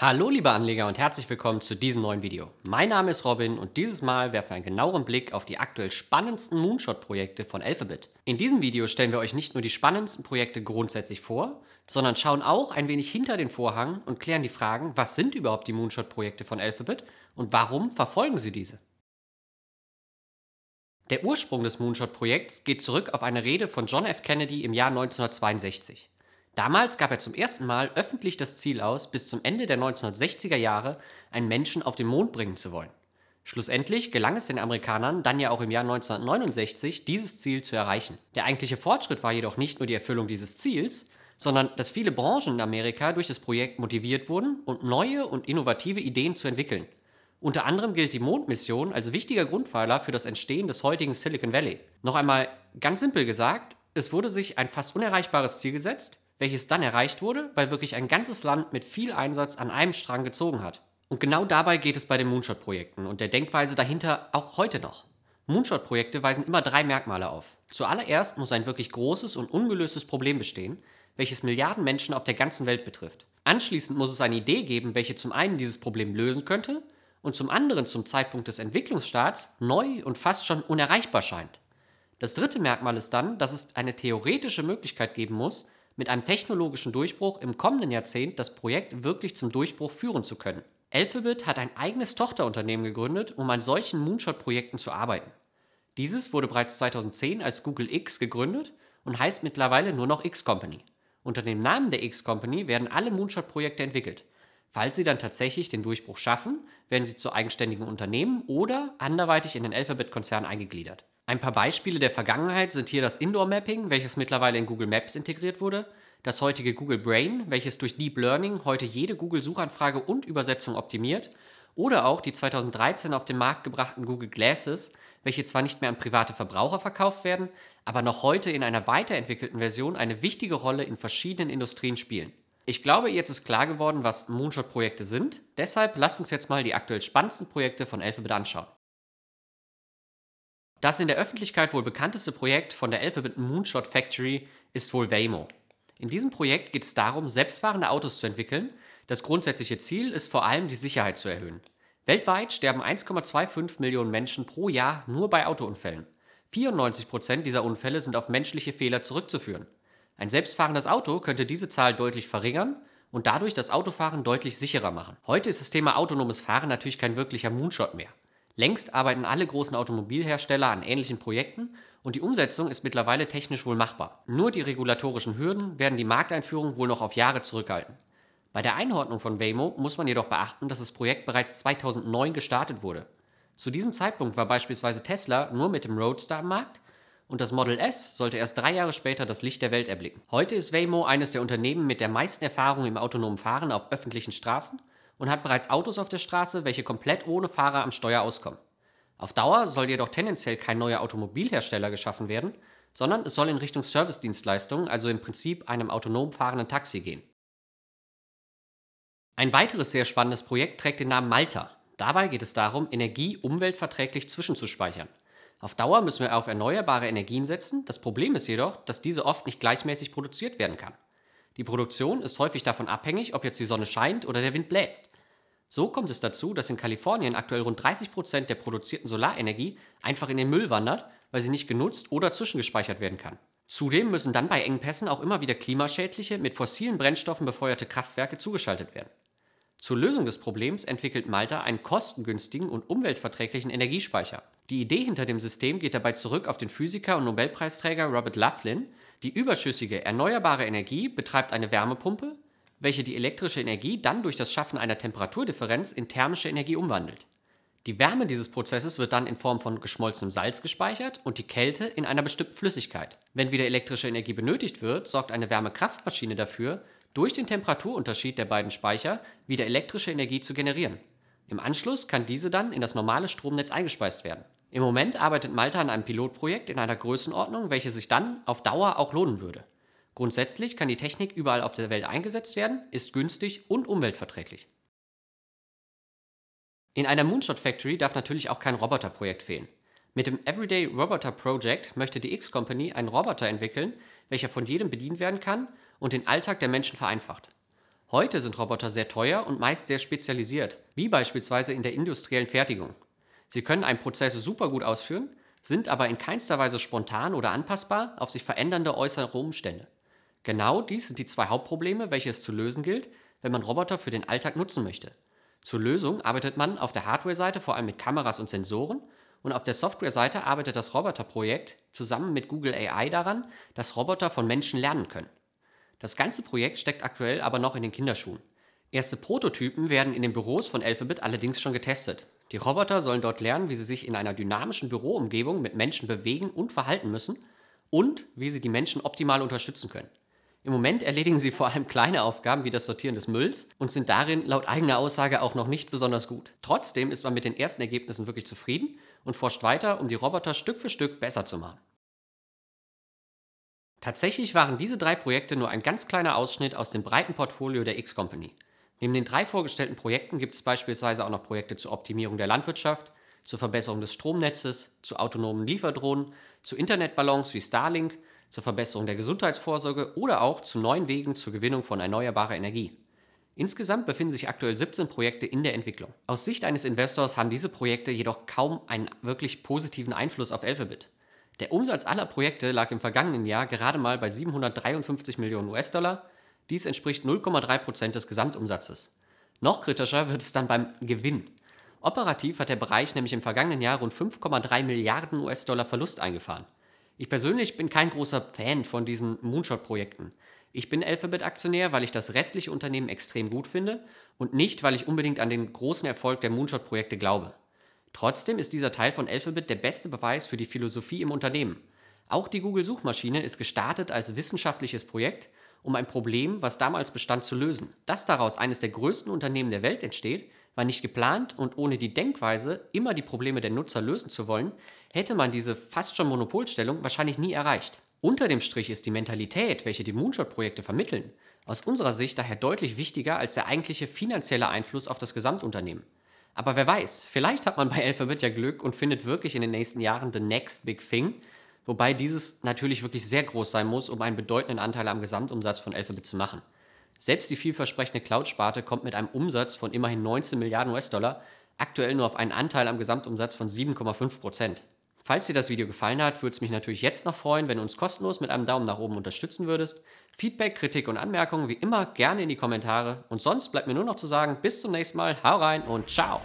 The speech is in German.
Hallo liebe Anleger und herzlich willkommen zu diesem neuen Video. Mein Name ist Robin und dieses Mal werfen wir einen genaueren Blick auf die aktuell spannendsten Moonshot-Projekte von Alphabet. In diesem Video stellen wir euch nicht nur die spannendsten Projekte grundsätzlich vor, sondern schauen auch ein wenig hinter den Vorhang und klären die Fragen, was sind überhaupt die Moonshot-Projekte von Alphabet und warum verfolgen sie diese? Der Ursprung des Moonshot-Projekts geht zurück auf eine Rede von John F. Kennedy im Jahr 1962. Damals gab er zum ersten Mal öffentlich das Ziel aus, bis zum Ende der 1960er Jahre einen Menschen auf den Mond bringen zu wollen. Schlussendlich gelang es den Amerikanern dann ja auch im Jahr 1969, dieses Ziel zu erreichen. Der eigentliche Fortschritt war jedoch nicht nur die Erfüllung dieses Ziels, sondern dass viele Branchen in Amerika durch das Projekt motiviert wurden und neue und innovative Ideen zu entwickeln. Unter anderem gilt die Mondmission als wichtiger Grundpfeiler für das Entstehen des heutigen Silicon Valley. Noch einmal ganz simpel gesagt, es wurde sich ein fast unerreichbares Ziel gesetzt, welches dann erreicht wurde, weil wirklich ein ganzes Land mit viel Einsatz an einem Strang gezogen hat. Und genau dabei geht es bei den Moonshot-Projekten und der Denkweise dahinter auch heute noch. Moonshot-Projekte weisen immer drei Merkmale auf. Zuallererst muss ein wirklich großes und ungelöstes Problem bestehen, welches Milliarden Menschen auf der ganzen Welt betrifft. Anschließend muss es eine Idee geben, welche zum einen dieses Problem lösen könnte und zum anderen zum Zeitpunkt des Entwicklungsstaats neu und fast schon unerreichbar scheint. Das dritte Merkmal ist dann, dass es eine theoretische Möglichkeit geben muss, mit einem technologischen Durchbruch im kommenden Jahrzehnt das Projekt wirklich zum Durchbruch führen zu können. Alphabet hat ein eigenes Tochterunternehmen gegründet, um an solchen Moonshot-Projekten zu arbeiten. Dieses wurde bereits 2010 als Google X gegründet und heißt mittlerweile nur noch X Company. Unter dem Namen der X Company werden alle Moonshot-Projekte entwickelt. Falls sie dann tatsächlich den Durchbruch schaffen, werden sie zu eigenständigen Unternehmen oder anderweitig in den Alphabet-Konzern eingegliedert. Ein paar Beispiele der Vergangenheit sind hier das Indoor Mapping, welches mittlerweile in Google Maps integriert wurde, das heutige Google Brain, welches durch Deep Learning heute jede Google-Suchanfrage und Übersetzung optimiert, oder auch die 2013 auf den Markt gebrachten Google Glasses, welche zwar nicht mehr an private Verbraucher verkauft werden, aber noch heute in einer weiterentwickelten Version eine wichtige Rolle in verschiedenen Industrien spielen. Ich glaube, jetzt ist klar geworden, was Moonshot-Projekte sind. Deshalb lasst uns jetzt mal die aktuell spannendsten Projekte von Alphabet anschauen. Das in der Öffentlichkeit wohl bekannteste Projekt von der Alphabet Moonshot Factory ist wohl Waymo. In diesem Projekt geht es darum, selbstfahrende Autos zu entwickeln. Das grundsätzliche Ziel ist vor allem, die Sicherheit zu erhöhen. Weltweit sterben 1,25 Millionen Menschen pro Jahr nur bei Autounfällen. 94 Prozent dieser Unfälle sind auf menschliche Fehler zurückzuführen. Ein selbstfahrendes Auto könnte diese Zahl deutlich verringern und dadurch das Autofahren deutlich sicherer machen. Heute ist das Thema autonomes Fahren natürlich kein wirklicher Moonshot mehr. Längst arbeiten alle großen Automobilhersteller an ähnlichen Projekten und die Umsetzung ist mittlerweile technisch wohl machbar. Nur die regulatorischen Hürden werden die Markteinführung wohl noch auf Jahre zurückhalten. Bei der Einordnung von Waymo muss man jedoch beachten, dass das Projekt bereits 2009 gestartet wurde. Zu diesem Zeitpunkt war beispielsweise Tesla nur mit dem Roadster am Markt und das Model S sollte erst drei Jahre später das Licht der Welt erblicken. Heute ist Waymo eines der Unternehmen mit der meisten Erfahrung im autonomen Fahren auf öffentlichen Straßen und hat bereits Autos auf der Straße, welche komplett ohne Fahrer am Steuer auskommen. Auf Dauer soll jedoch tendenziell kein neuer Automobilhersteller geschaffen werden, sondern es soll in Richtung Servicedienstleistungen, also im Prinzip einem autonom fahrenden Taxi gehen. Ein weiteres sehr spannendes Projekt trägt den Namen Malta. Dabei geht es darum, Energie umweltverträglich zwischenzuspeichern. Auf Dauer müssen wir auf erneuerbare Energien setzen. Das Problem ist jedoch, dass diese oft nicht gleichmäßig produziert werden kann. Die Produktion ist häufig davon abhängig, ob jetzt die Sonne scheint oder der Wind bläst. So kommt es dazu, dass in Kalifornien aktuell rund 30% Prozent der produzierten Solarenergie einfach in den Müll wandert, weil sie nicht genutzt oder zwischengespeichert werden kann. Zudem müssen dann bei Engpässen auch immer wieder klimaschädliche, mit fossilen Brennstoffen befeuerte Kraftwerke zugeschaltet werden. Zur Lösung des Problems entwickelt Malta einen kostengünstigen und umweltverträglichen Energiespeicher. Die Idee hinter dem System geht dabei zurück auf den Physiker und Nobelpreisträger Robert Laughlin, die überschüssige erneuerbare Energie betreibt eine Wärmepumpe, welche die elektrische Energie dann durch das Schaffen einer Temperaturdifferenz in thermische Energie umwandelt. Die Wärme dieses Prozesses wird dann in Form von geschmolzenem Salz gespeichert und die Kälte in einer bestimmten Flüssigkeit. Wenn wieder elektrische Energie benötigt wird, sorgt eine Wärmekraftmaschine dafür, durch den Temperaturunterschied der beiden Speicher wieder elektrische Energie zu generieren. Im Anschluss kann diese dann in das normale Stromnetz eingespeist werden. Im Moment arbeitet Malta an einem Pilotprojekt in einer Größenordnung, welche sich dann auf Dauer auch lohnen würde. Grundsätzlich kann die Technik überall auf der Welt eingesetzt werden, ist günstig und umweltverträglich. In einer Moonshot Factory darf natürlich auch kein Roboterprojekt fehlen. Mit dem Everyday Roboter Project möchte die X Company einen Roboter entwickeln, welcher von jedem bedient werden kann und den Alltag der Menschen vereinfacht. Heute sind Roboter sehr teuer und meist sehr spezialisiert, wie beispielsweise in der industriellen Fertigung. Sie können einen Prozess super gut ausführen, sind aber in keinster Weise spontan oder anpassbar auf sich verändernde äußere Umstände. Genau dies sind die zwei Hauptprobleme, welche es zu lösen gilt, wenn man Roboter für den Alltag nutzen möchte. Zur Lösung arbeitet man auf der Hardware-Seite vor allem mit Kameras und Sensoren und auf der Software-Seite arbeitet das Roboter-Projekt zusammen mit Google AI daran, dass Roboter von Menschen lernen können. Das ganze Projekt steckt aktuell aber noch in den Kinderschuhen. Erste Prototypen werden in den Büros von Alphabet allerdings schon getestet die Roboter sollen dort lernen, wie sie sich in einer dynamischen Büroumgebung mit Menschen bewegen und verhalten müssen und wie sie die Menschen optimal unterstützen können. Im Moment erledigen sie vor allem kleine Aufgaben wie das Sortieren des Mülls und sind darin laut eigener Aussage auch noch nicht besonders gut. Trotzdem ist man mit den ersten Ergebnissen wirklich zufrieden und forscht weiter, um die Roboter Stück für Stück besser zu machen. Tatsächlich waren diese drei Projekte nur ein ganz kleiner Ausschnitt aus dem breiten Portfolio der X Company. Neben den drei vorgestellten Projekten gibt es beispielsweise auch noch Projekte zur Optimierung der Landwirtschaft, zur Verbesserung des Stromnetzes, zu autonomen Lieferdrohnen, zu Internetballons wie Starlink, zur Verbesserung der Gesundheitsvorsorge oder auch zu neuen Wegen zur Gewinnung von erneuerbarer Energie. Insgesamt befinden sich aktuell 17 Projekte in der Entwicklung. Aus Sicht eines Investors haben diese Projekte jedoch kaum einen wirklich positiven Einfluss auf Alphabet. Der Umsatz aller Projekte lag im vergangenen Jahr gerade mal bei 753 Millionen US-Dollar dies entspricht 0,3 des Gesamtumsatzes. Noch kritischer wird es dann beim Gewinn. Operativ hat der Bereich nämlich im vergangenen Jahr rund 5,3 Milliarden US-Dollar Verlust eingefahren. Ich persönlich bin kein großer Fan von diesen Moonshot-Projekten. Ich bin Alphabet-Aktionär, weil ich das restliche Unternehmen extrem gut finde und nicht, weil ich unbedingt an den großen Erfolg der Moonshot-Projekte glaube. Trotzdem ist dieser Teil von Alphabet der beste Beweis für die Philosophie im Unternehmen. Auch die Google-Suchmaschine ist gestartet als wissenschaftliches Projekt um ein Problem, was damals bestand, zu lösen. Dass daraus eines der größten Unternehmen der Welt entsteht, war nicht geplant und ohne die Denkweise, immer die Probleme der Nutzer lösen zu wollen, hätte man diese fast schon Monopolstellung wahrscheinlich nie erreicht. Unter dem Strich ist die Mentalität, welche die Moonshot-Projekte vermitteln, aus unserer Sicht daher deutlich wichtiger als der eigentliche finanzielle Einfluss auf das Gesamtunternehmen. Aber wer weiß, vielleicht hat man bei Alphabet ja Glück und findet wirklich in den nächsten Jahren the next big thing, wobei dieses natürlich wirklich sehr groß sein muss, um einen bedeutenden Anteil am Gesamtumsatz von Alphabet zu machen. Selbst die vielversprechende Cloud-Sparte kommt mit einem Umsatz von immerhin 19 Milliarden US-Dollar aktuell nur auf einen Anteil am Gesamtumsatz von 7,5 Prozent. Falls dir das Video gefallen hat, würde es mich natürlich jetzt noch freuen, wenn du uns kostenlos mit einem Daumen nach oben unterstützen würdest. Feedback, Kritik und Anmerkungen wie immer gerne in die Kommentare. Und sonst bleibt mir nur noch zu sagen, bis zum nächsten Mal, hau rein und ciao!